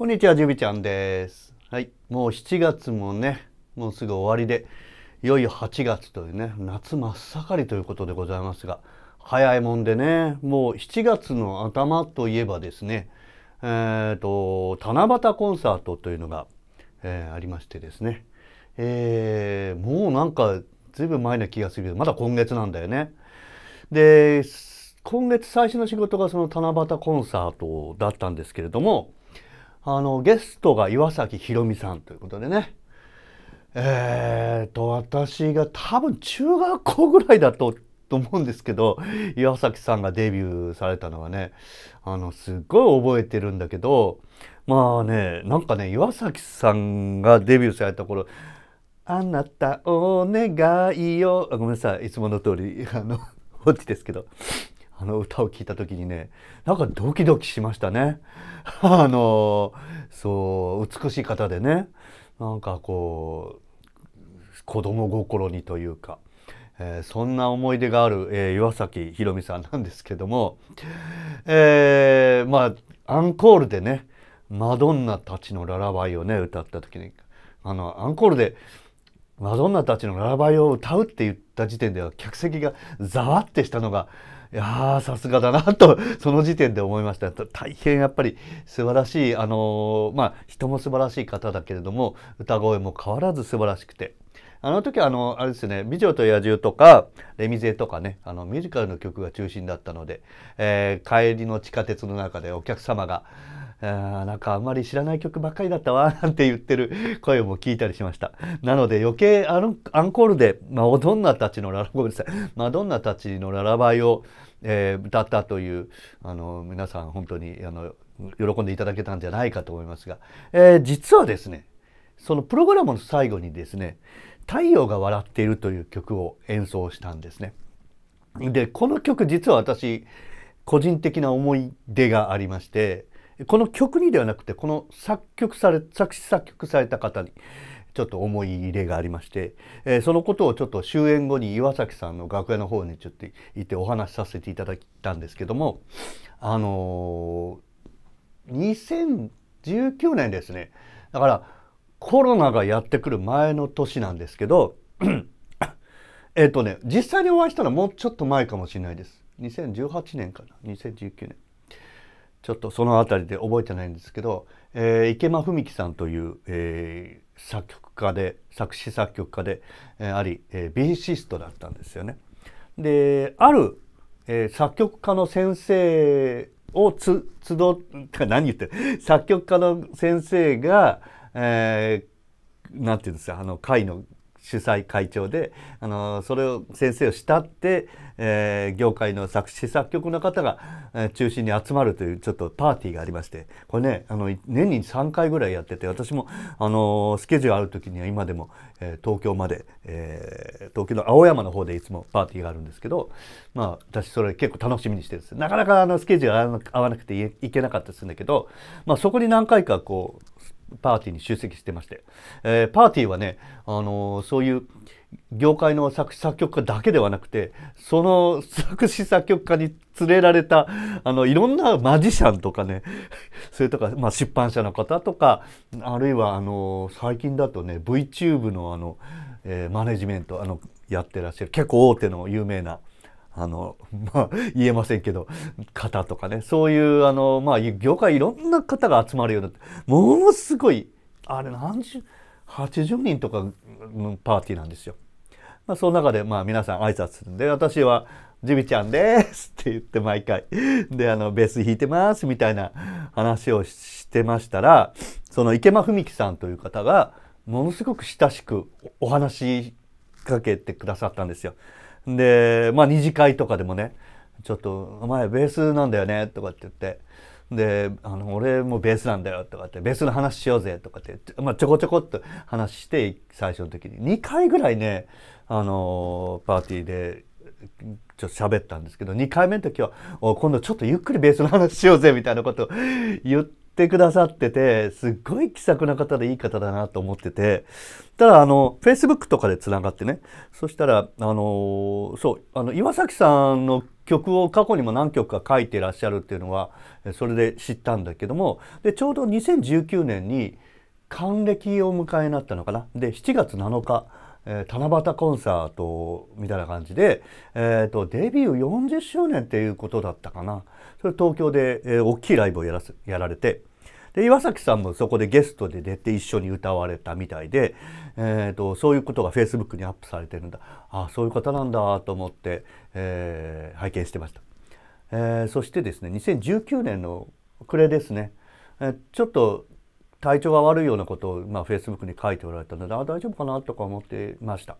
こんにちは、じゅビちゃんです。はい。もう7月もね、もうすぐ終わりで、いよいよ8月というね、夏真っ盛りということでございますが、早いもんでね、もう7月の頭といえばですね、えっ、ー、と、七夕コンサートというのが、えー、ありましてですね、えー、もうなんか、ずいぶん前な気がするけど、まだ今月なんだよね。で、今月最初の仕事がその七夕コンサートだったんですけれども、あのゲストが岩崎宏美さんということでねえっ、ー、と私が多分中学校ぐらいだとと思うんですけど岩崎さんがデビューされたのはねあのすっごい覚えてるんだけどまあねなんかね岩崎さんがデビューされた頃「あなたお願いよ」ごめんなさいいつもの通りあのホッチですけどあの歌を聴いた時にねなんかドキドキしましたね。あのそう美しい方でねなんかこう子供心にというか、えー、そんな思い出がある、えー、岩崎宏美さんなんですけども、えー、まあアンコールでね「マドンナたちのララバイ」をね歌った時にあのアンコールで「マドンナたちのララバイを歌うって言った時点では客席がざわってしたのがいやあ、さすがだなと、その時点で思いました。大変やっぱり素晴らしい、あのー、まあ、人も素晴らしい方だけれども、歌声も変わらず素晴らしくて。あの時はあの、あれですね、美女と野獣とか、レミゼとかね、あのミュージカルの曲が中心だったので、えー、帰りの地下鉄の中でお客様が、あなんかあんまり知らない曲ばっかりだったわ なんて言ってる声も聞いたりしましたなので余計アンコールでマドンナたちのララごめんなさいマドンナたちのララバイを、えー、歌ったというあの皆さん本当にあの喜んでいただけたんじゃないかと思いますが、えー、実はですねそのプログラムの最後にですね「太陽が笑っている」という曲を演奏したんですね。でこの曲実は私個人的な思い出がありましてこの曲にではなくてこの作曲され作詞作曲された方にちょっと思い入れがありまして、えー、そのことをちょっと終演後に岩崎さんの楽屋の方にちょっと行ってお話しさせていただいたんですけどもあのー、2019年ですねだからコロナがやってくる前の年なんですけどえっとね実際にお会いしたのはもうちょっと前かもしれないです2018年かな2019年ちょっとその辺りで覚えてないんですけど、えー、池間文樹さんという、えー、作曲家で作詞作曲家で、えー、あり、えー、ビーシストだったんですよね。である、えー、作曲家の先生をつ集っ何言って作曲家の先生が、えー、なんて言うんですかあの会の主催会長であのそれを先生を慕って、えー、業界の作詞作曲の方が、えー、中心に集まるというちょっとパーティーがありましてこれねあの年に3回ぐらいやってて私もあのスケジュールある時には今でも、えー、東京まで、えー、東京の青山の方でいつもパーティーがあるんですけどまあ私それ結構楽しみにしてるんですなかなかあのスケジュール合わなくていけなかったりするんだけど、まあ、そこに何回かこうパーティーに出席してまして、えー、パーティーはね、あのー、そういう業界の作詞作曲家だけではなくてその作詞作曲家に連れられたあのいろんなマジシャンとかね それとか、まあ、出版社の方とかあるいはあの最近だとね VTube のあの、えー、マネジメントあのやってらっしゃる結構大手の有名なあの、まあ、言えませんけど、方とかね、そういう、あの、まあ、業界いろんな方が集まるような、ものすごい、あれ何十、80人とかのパーティーなんですよ。まあ、その中で、まあ、皆さん挨拶するんで、私は、ジビちゃんですって言って毎回。で、あの、ベース弾いてますみたいな話をしてましたら、その池間文樹さんという方が、ものすごく親しくお話しかけてくださったんですよ。で、まあ二次会とかでもね、ちょっと、お前ベースなんだよね、とかって言って、で、あの、俺もベースなんだよ、とかって、ベースの話しようぜ、とかって、まあちょこちょこっと話して、最初の時に。二回ぐらいね、あの、パーティーで、ちょっと喋ったんですけど、二回目の時は、今度ちょっとゆっくりベースの話しようぜ、みたいなことを言って、ってくださってて、すっごい気さくな方でいい方だなと思ってて、ただ、あの、Facebook とかでつながってね、そしたら、あの、そう、あの、岩崎さんの曲を過去にも何曲か書いてらっしゃるっていうのは、それで知ったんだけども、で、ちょうど2019年に、還暦を迎えになったのかな。で、7月7日。えー、七夕コンサートみたいな感じで、えーと、デビュー40周年っていうことだったかなそれ東京で、えー、大きいライブをやらやられてで岩崎さんもそこでゲストで出て一緒に歌われたみたいで、えーと、そういうことがフェイスブックにアップされてるんだあそういう方なんだと思って、えー、拝見してました、えー、そしてですね2019年の暮れですね、えー、ちょっと体調が悪いようなことを、まあ、イスブックに書いておられたのであ大丈夫かなとか思ってました。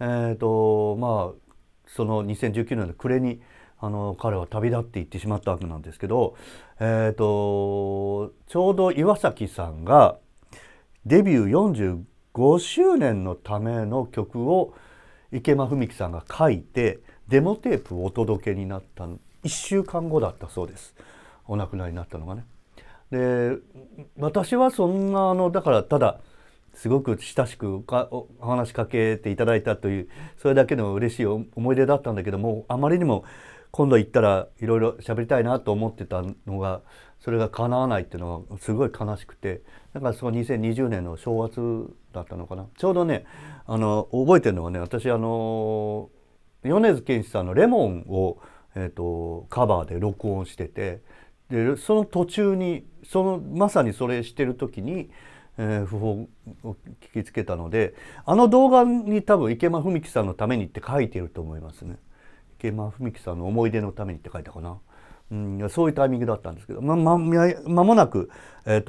えーとまあ、その2019年の暮れにあの彼は旅立っていってしまったわけなんですけど、えーと、とちょうど岩崎さんがデビュー45周年のための曲を池間文樹さんが書いてデモテープをお届けになった1週間後だったそうですお亡くなりになったのがね。で私はそんなあのだからただすごく親しくお話しかけていただいたというそれだけの嬉しい思い出だったんだけどもあまりにも今度行ったらいろいろ喋りたいなと思ってたのがそれが叶わないっていうのはすごい悲しくてだからその2020年の正月だったのかなちょうどねあの覚えてるのはね私あの米津玄師さんの「レモンを」を、えーと、カバーで録音してて。でその途中にそのまさにそれしてる時に、えー、訃報を聞きつけたのであの動画に多分池間文樹さんのためにって書いてると思いますね。池間文樹さんの思い出のためにって書いたかな。うん、そういうタイミングだったんですけどまままもなく、えー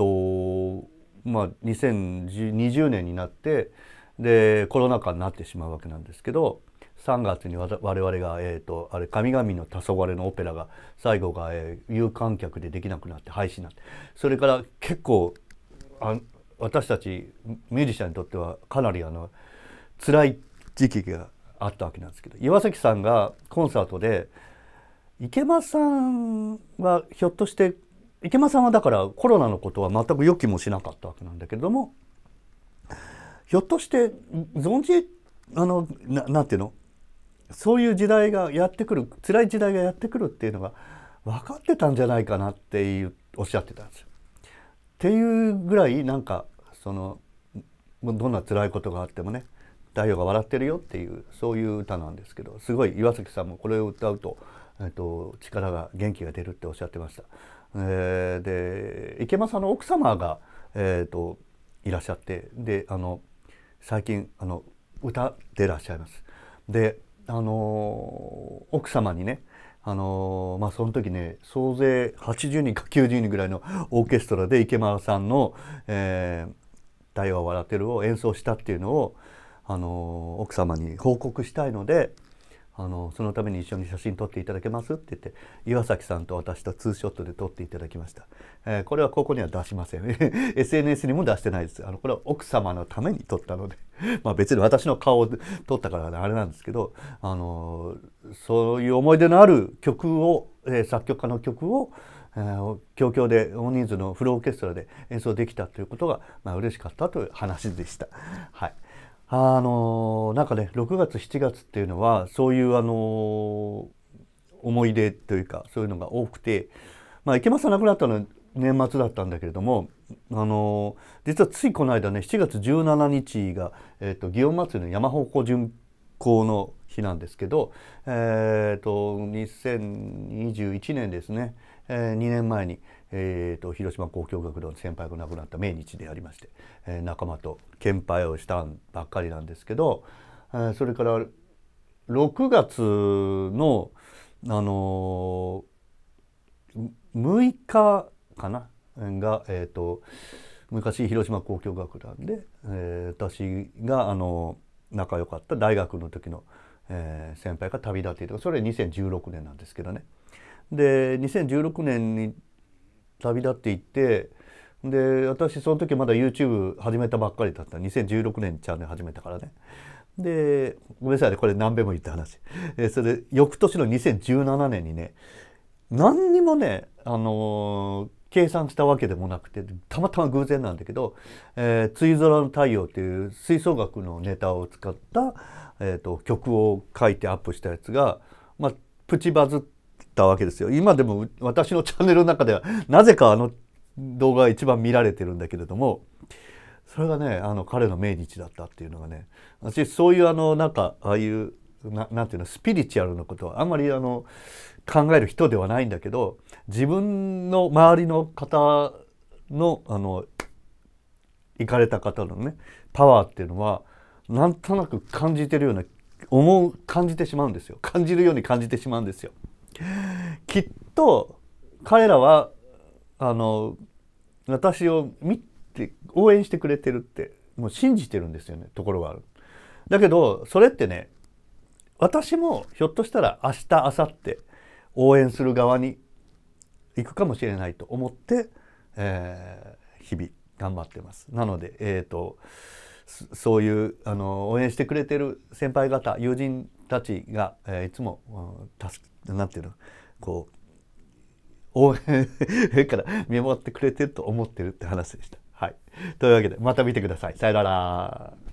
とまあ、2020年になってでコロナ禍になってしまうわけなんですけど。3月に我々が、えーと、あれ神々の黄昏のオペラが最後が、えー、有観客でできなくなって廃止になってそれから結構あ私たちミュージシャンにとってはかなりあの辛い時期があったわけなんですけど岩崎さんがコンサートで池間さんはひょっとして池間さんはだからコロナのことは全く予期もしなかったわけなんだけれどもひょっとして存じあのななんていうのそういう時代がやってくる辛い時代がやってくるっていうのが分かってたんじゃないかなっていうおっしゃってたんですよ。っていうぐらいなんかそのどんな辛いことがあってもね太陽が笑ってるよっていうそういう歌なんですけどすごい岩崎さんもこれを歌うと,、えー、と力が元気が出るっておっしゃってました。えー、で池間さんの奥様が、えーと、いらっしゃってであの最近あの歌ってらっしゃいます。であの奥様にねあのまあ、その時ね総勢80人か90人ぐらいのオーケストラで池丸さんの「えー、太陽は笑ってる」を演奏したっていうのを、あの奥様に報告したいのであのそのために一緒に写真撮っていただけますって言って岩崎さんと私とツーショットで撮っていただきました、えー、これはここには出しません SNS にも出してないですあのこれは奥様のために撮ったので まあ別に私の顔を撮ったからあれなんですけど、あのそういう思い出のある曲を、えー、作曲家の曲を強強で大人数のフルオーケストラで演奏できたということが、まあ、嬉しかったという話でした。はいあのなんかね6月7月っていうのはそういうあの思い出というかそういうのが多くて、まあ、池間さん亡くなったのは年末だったんだけれどもあの実はついこの間ね7月17日が、えーと、祇園祭の山鉾巡行の日なんですけど、えーと、と2021年ですね、えー、2年前に、えーと、広島交響楽団の先輩が亡くなった命日でありまして、えー、仲間と献杯をしたばっかりなんですけど、えー、それから6月の、あのー、6日かなが、えーと、昔広島交響楽団で、えー、私が、あのー、仲良かった大学の時の、えー、先輩が旅立っていたそれ2016年なんですけどね。で2016年に旅立っていってで私その時まだ YouTube 始めたばっかりだった2016年チャンネル始めたからねでごめんなさいねこれ何べも言った話 えそれ翌年の2017年にね何にもねあのー計算したわけでもなくてたまたま偶然なんだけど「えー、雨空の太陽」っていう吹奏楽のネタを使った、えーと、と曲を書いてアップしたやつが、まあ、プチバズったわけですよ。今でも私のチャンネルの中ではなぜかあの動画が一番見られてるんだけれどもそれがねあの彼の命日だったっていうのがね私そういうあのなんかああいうななていうのスピリチュアルなことはあんまりあの考える人ではないんだけど自分の周りの方のあの行かれた方のねパワーっていうのはなんとなく感じてるような思う感じてしまうんですよ感じるように感じてしまうんですよ。きっと彼らはあの私を見て応援してくれてるってもう信じてるんですよねところがある。だけどそれってね私もひょっとしたら明日明後日応援する側に行くかもしれないと思って、えー、日々頑張ってます。なので、えーと、とそういうあの応援してくれてる先輩方友人たちが、えー、いつも助ていうのこう応援 から見守ってくれてると思ってるって話でした。はい、というわけでまた見てください。さよなら。